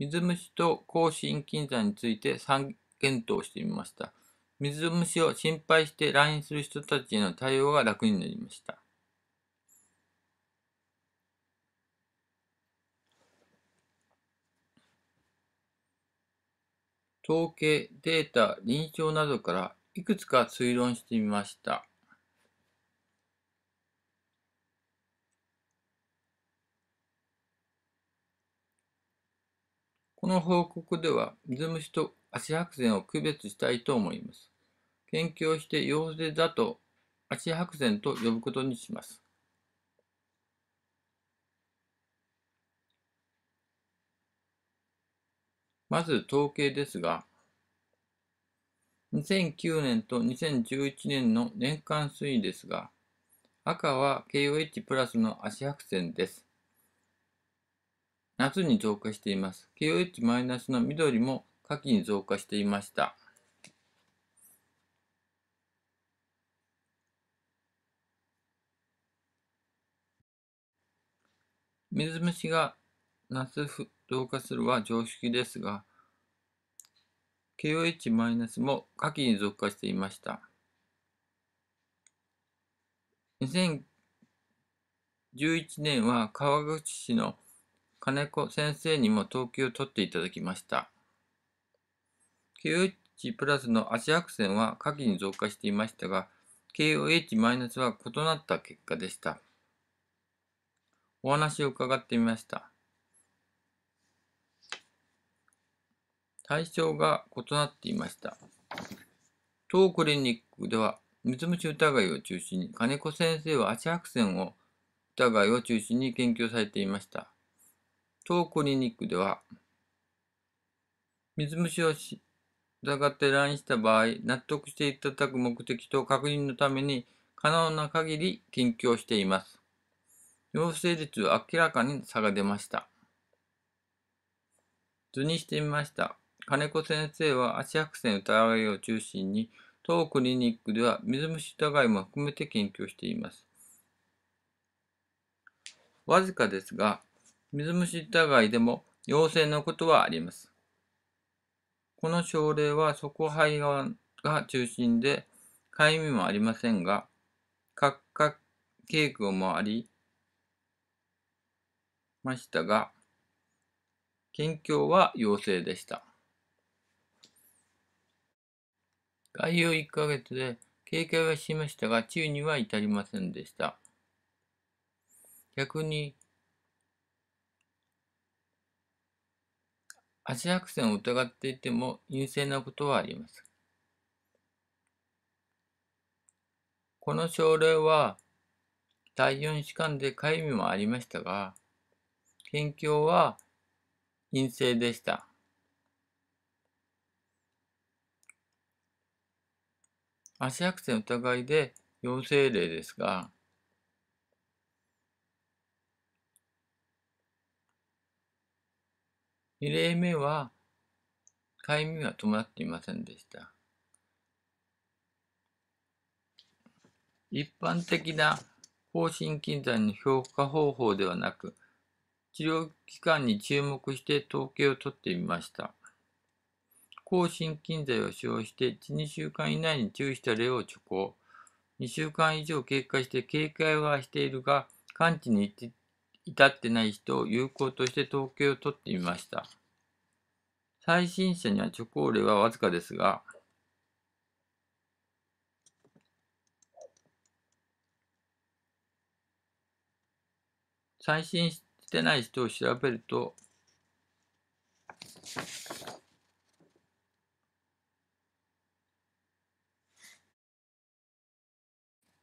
水虫と抗心筋剤について3検討してみました。水虫を心配して来院する人たちへの対応が楽になりました。統計、データ、臨床などからいくつか推論してみました。この報告では、水虫と足白線を区別したいと思います。研究をして陽性だと足白線と呼ぶことにします。まず統計ですが、2009年と2011年の年間推移ですが、赤は KOH プラスの足白線です。夏に増加しています。KOH- の緑も夏季に増加していました。水虫が夏増加するは常識ですが、KOH- も夏季に増加していました。2011年は川口市の金子先生にも等級を取っていただきました。QH プラスの足白線は下記に増加していましたが、KOH マイナスは異なった結果でした。お話を伺ってみました。対象が異なっていました。当クリニックでは、水虫疑いを中心に、金子先生は足白線を疑いを中心に研究されていました。当クリニックでは、水虫を疑って来院した場合、納得していただく目的と確認のために、可能な限り研究をしています。陽性率は明らかに差が出ました。図にしてみました。金子先生は足白線疑いを中心に、当クリニックでは水虫疑いも含めて研究しています。わずかですが、水虫疑いでも陽性のことはあります。この症例は底肺が中心で、かゆみもありませんが、角化傾向もありましたが、県境は陽性でした。概要1ヶ月で警戒はしましたが、治癒には至りませんでした。逆に足白線を疑っていても陰性なことはあります。この症例は第4試間で痒みもありましたが、研況は陰性でした。足白線疑いで陽性例ですが、2例目は、かゆみ止伴っていませんでした。一般的な方針筋剤の評価方法ではなく、治療期間に注目して統計を取ってみました。抗心筋剤を使用して1、2週間以内に注意した例を著行。2週間以上経過して警戒はしているが、完治に至至ってない人を有効として統計を取ってみました。最新者には徐行例はわずかですが、最新してない人を調べると、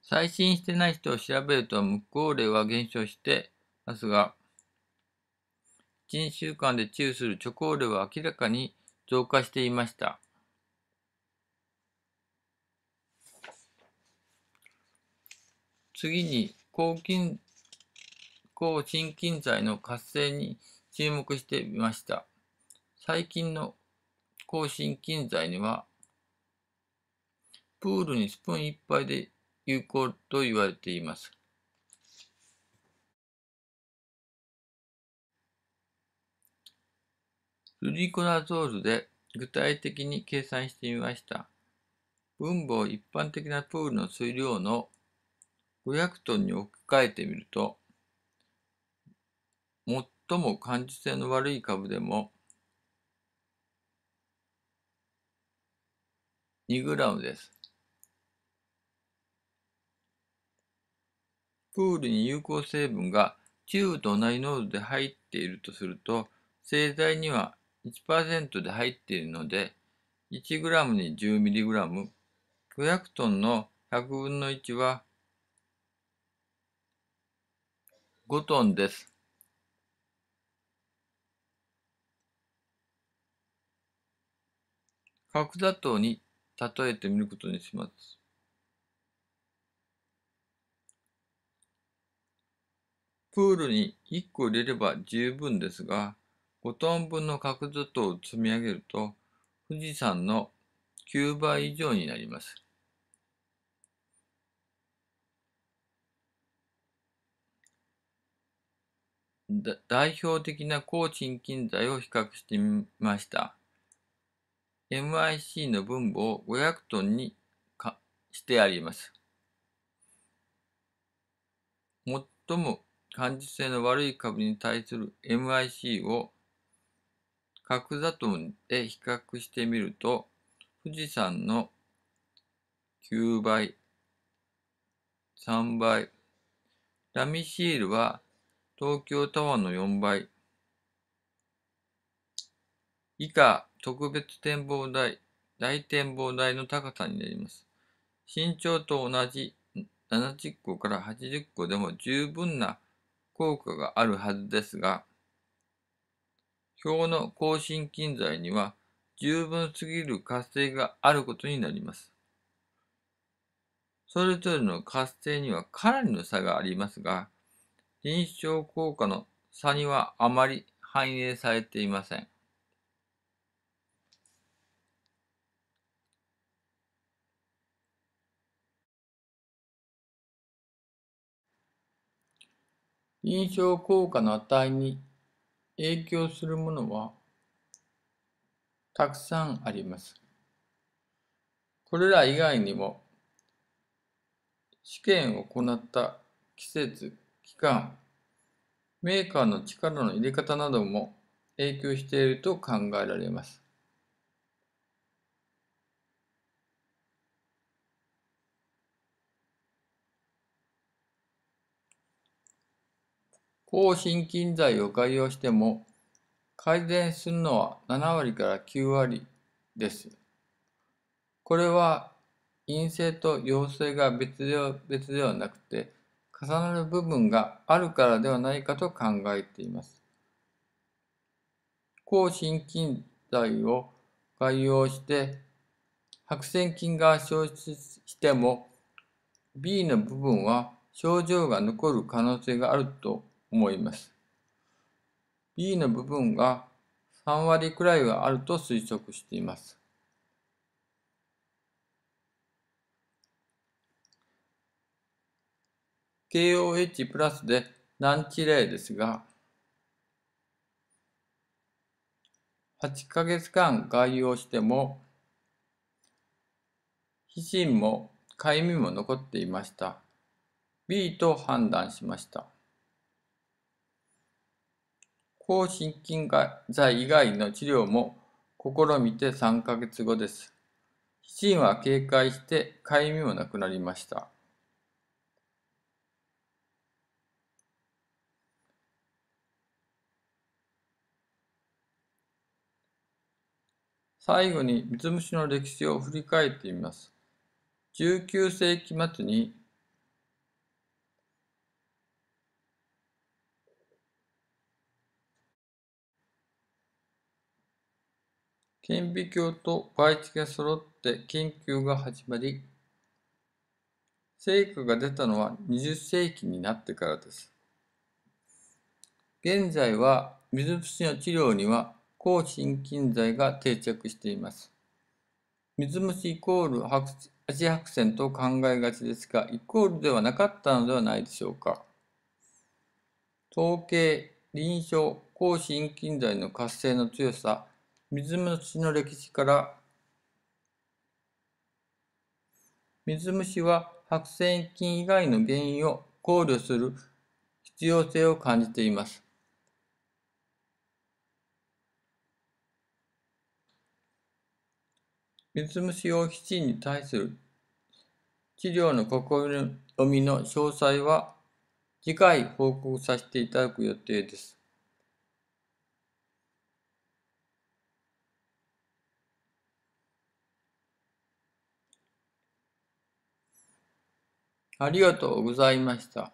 最新してない人を調べると無効例は減少してますが、1、週間で治癒する貯コ量は明らかに増加していました。次に、抗菌、抗心筋剤の活性に注目してみました。最近の抗心筋剤には、プールにスプーンぱ杯で有効と言われています。ルリコナゾールで具体的に計算してみました。分母を一般的なプールの水量の500トンに置き換えてみると、最も感受性の悪い株でも 2g です。プールに有効成分がチューブと同じ濃度で入っているとすると、製剤には1%で入っているので 1g に 10mg500 トンの100分の1は5トンです。角砂糖に例えてみることにします。プールに1個入れれば十分ですが、5トン分の角砂糖を積み上げると、富士山の9倍以上になります。代表的な高賃金材を比較してみました。MIC の分母を500トンにかしてあります。最も感受性の悪い株に対する MIC を角砂糖で比較してみると、富士山の9倍、3倍、ラミシールは東京タワーの4倍、以下特別展望台、大展望台の高さになります。身長と同じ70個から80個でも十分な効果があるはずですが、表の更新近在には十分すぎる活性があることになります。それぞれの活性にはかなりの差がありますが、臨床効果の差にはあまり反映されていません。臨床効果の値に影響するものはたくさんあります。これら以外にも試験を行った季節、期間、メーカーの力の入れ方なども影響していると考えられます。抗心筋剤を外用しても改善するのは7割から9割です。これは陰性と陽性が別で別ではなくて重なる部分があるからではないかと考えています。抗心筋剤を外用して白癬菌が消失しても B の部分は症状が残る可能性があると思います。B の部分が3割くらいはあると推測しています。KOH プラスで難治例ですが、8ヶ月間外用しても、皮疹もかゆみも残っていました。B と判断しました。抗心筋剤以外の治療も試みて3ヶ月後です。七人は警戒してかゆみもなくなりました。最後に水虫の歴史を振り返ってみます。19世紀末に顕微鏡と媒置が揃って研究が始まり、成果が出たのは20世紀になってからです。現在は水虫の治療には抗心筋剤が定着しています。水虫イコール味白線と考えがちですが、イコールではなかったのではないでしょうか。統計、臨床、抗心筋剤の活性の強さ、水虫の歴史から水虫は白癬菌以外の原因を考慮する必要性を感じています。水虫を皮疹に対する治療の試みの詳細は次回報告させていただく予定です。ありがとうございました。